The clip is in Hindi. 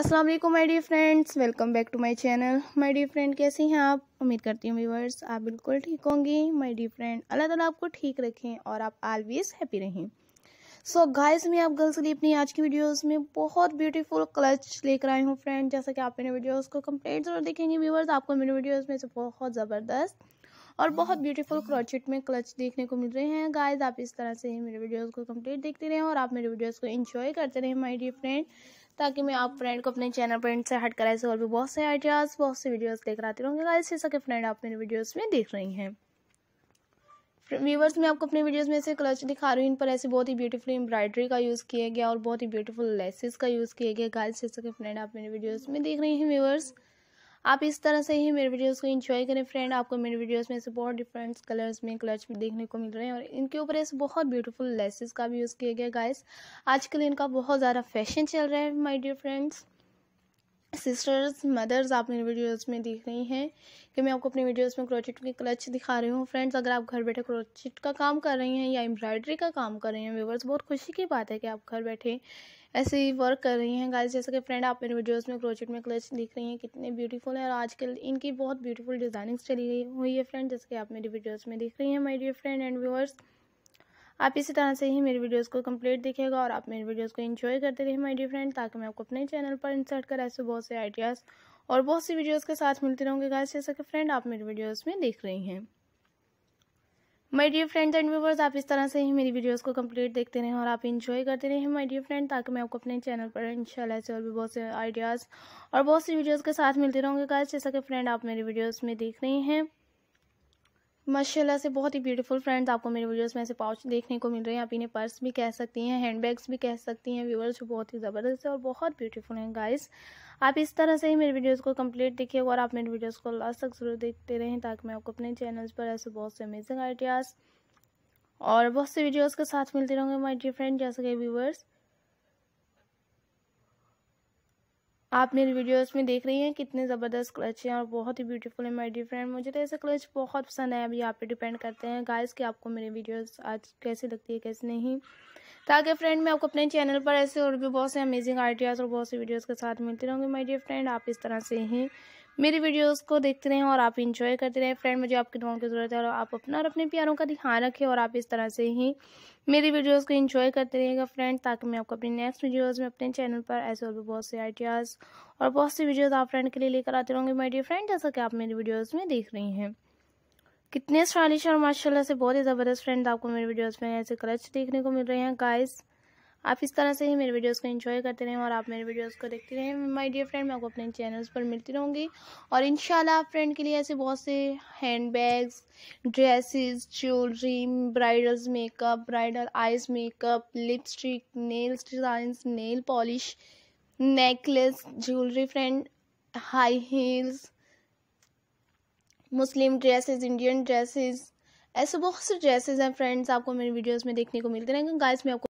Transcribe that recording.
अस्सलाम वालेकुम my dear friends welcome back to my channel my dear friend कैसी हैं आप उम्मीद करती हूँ व्यूवर्स आप बिल्कुल ठीक होंगी माय डियर फ्रेंड अल्लाह ताला आपको ठीक रखें और आप ऑलवेज हैप्पी रहें सो so, गाइस मैं आप गर्ल्स के लिए अपनी आज की वीडियोस में बहुत ब्यूटीफुल क्लच लेकर आई हूँ फ्रेंड जैसा कि आप मेरे वीडियोज़ को कम्प्लीट ज़रूर देखेंगे व्यूवर्स आपको मेरे वीडियोज़ में से बहुत ज़बरदस्त और बहुत ब्यूटीफुल क्रोचेट में क्लच देखने को मिल रहे हैं गाइज आप इस तरह से ही मेरे वीडियोज़ को कम्प्लीट देखते रहें और आप मेरे वीडियोज़ को इन्जॉय करते रहें माई डियर फ्रेंड ताकि मैं आप फ्रेंड को अपने चैनल फ्रेंड से हट कर ऐसे और भी बहुत से आइडियाज़ बहुत से वीडियोस देख रहती रहूँगी गाइस जैसा कि फ्रेंड आप मेरे वीडियोस में देख रही हैं व्यूवर्स मैं आपको अपने वीडियोस में ऐसे क्लच दिखा रही हूँ इन पर ऐसे बहुत ही ब्यूटीफुल एम्ब्रॉयडरी का यूज़ किया गया और बहुत ही ब्यूटीफुल लेसेस का यूज़ किया गया गाइस जैसा कि फ्रेंड आप मेरे वीडियोज में देख रही हैं व्यूवर्स आप इस तरह से ही मेरे वीडियोस को एंजॉय करें फ्रेंड आपको मेरे वीडियोस में से बहुत डिफरेंट कलर्स में क्लच में देखने को मिल रहे हैं और इनके ऊपर ऐसे बहुत ब्यूटीफुल लेसेस का भी यूज़ किया गया गाइस आजकल इनका बहुत ज़्यादा फैशन चल रहा है my dear friends sisters mothers आप मेरे वीडियोस में देख रही हैं कि मैं आपको अपने वीडियोस में क्रोचिट के क्लच दिखा रही हूँ फ्रेंड्स अगर आप घर बैठे क्रोचिट का काम कर रही हैं या एम्ब्रॉयडरी का काम कर रही हैं व्यूवर्स बहुत खुशी की बात है कि आप घर बैठे ऐसे ही वर्क कर रही हैं गाइस जैसे कि फ्रेंड आप मेरे वीडियोज में क्रोचिट में क्लच दिख रही हैं कितने ब्यूटीफुल है और आजकल इनकी बहुत ब्यूटीफुल डिज़ाइनिंग्स चली गई हुई है फ्रेंड जैसे कि आप मेरी वीडियोज़ में देख रही हैं my dear friend and viewers आप इसी तरह से ही मेरे वीडियोस को कंप्लीट देखिएगा और आप मेरे वीडियोस को एंजॉय करते रहिए माय डियर फ्रेंड ताकि मैं आपको अपने चैनल पर इंसर्ट कर ऐसे बहुत से आइडियाज़ और बहुत सी वीडियोज़ के साथ मिलते रहूँगी गाइस जैसा कि फ्रेंड आप मेरे वीडियोज़ में देख रही हैं my dear friends and viewers आप इस तरह से ही मेरी वीडियोस को कंप्लीट देखते रहें और आप इन्जॉय करते रहें माय डियर फ्रेंड ताकि मैं आपको अपने चैनल पर इंशाल्लाह ऐसे और भी बहुत से आइडियाज़ और बहुत सी वीडियोस के साथ मिलते रहूँगी गाइस जैसा कि फ्रेंड आप मेरी वीडियोस में देख रहे हैं माशाला से बहुत ही ब्यूटीफुल फ्रेंड्स आपको मेरे वीडियोस में ऐसे पाउच देखने को मिल रहे हैं आप इन्हें पर्स भी कह सकती हैं हैंडबैग्स भी कह सकती हैं व्यूवर्स जो बहुत ही ज़बरदस्त है और बहुत ब्यूटीफुल हैं गाइस आप इस तरह से ही मेरे वीडियोस को कंप्लीट देखिएगा और आप मेरे वीडियोस को लास्ट तक ज़रूर देखते रहें ताकि मैं आपको अपने चैनल पर ऐसे बहुत से अमेजिंग आइडियाज़ और बहुत से वीडियोज़ के साथ मिलते रहूँगे माई डियर फ्रेंड जैसे कि व्यूवर्स आप मेरी वीडियोस में देख रही हैं कितने ज़बरदस्त क्लच हैं और बहुत ही ब्यूटीफुल है माय डियर फ्रेंड मुझे तो ऐसे क्लच बहुत पसंद है अभी आप पे डिपेंड करते हैं गाइस कि आपको मेरे वीडियोस आज कैसे लगती है कैसे नहीं ताकि फ्रेंड मैं आपको अपने चैनल पर ऐसे और भी बहुत से अमेजिंग आइडियाज़ और बहुत से वीडियोज़ के साथ मिलती रहूँगी माई डियर फ्रेंड आप इस तरह से ही मेरी वीडियोस को देखते रहें और आप इंजॉय करते रहें फ्रेंड मुझे आपकी दुआओं की ज़रूरत है और आप अपना और अपने प्यारों का ध्यान रखें और आप इस तरह से ही मेरी वीडियोस को इंजॉय करते रहिएगा फ्रेंड ताकि मैं आपको अपनी नेक्स्ट वीडियोस में अपने चैनल पर ऐसे और भी बहुत से आइडियाज़ और बहुत सी वीडियोज़ आप फ्रेंड के लिए लेकर आते रहूँगी माई डियर फ्रेंड जैसा कि आप मेरी वीडियोज़ में देख रही हैं कितने स्टाइलिश और माशाला से बहुत ही ज़बरदस्त फ्रेंड आपको मेरे वीडियोज़ में ऐसे क्लच देखने को मिल रहे हैं गाइज आप इस तरह से ही मेरे वीडियोस को एंजॉय करते रहें और आप मेरे वीडियोस को देखते रहें माय डियर फ्रेंड मैं आपको अपने चैनल्स पर मिलती रहूँगी और इन फ्रेंड के लिए ऐसे बहुत से handbags dresses jewellery bridals makeup bridal eyes makeup lipstick nails design nail polish necklace jewellery friend high heels Muslim dresses Indian dresses ऐसे बहुत से ड्रेसेस हैं फ्रेंड्स आपको मेरी वीडियोस में देखने को मिलते रहेंगे गाइस मैं आपको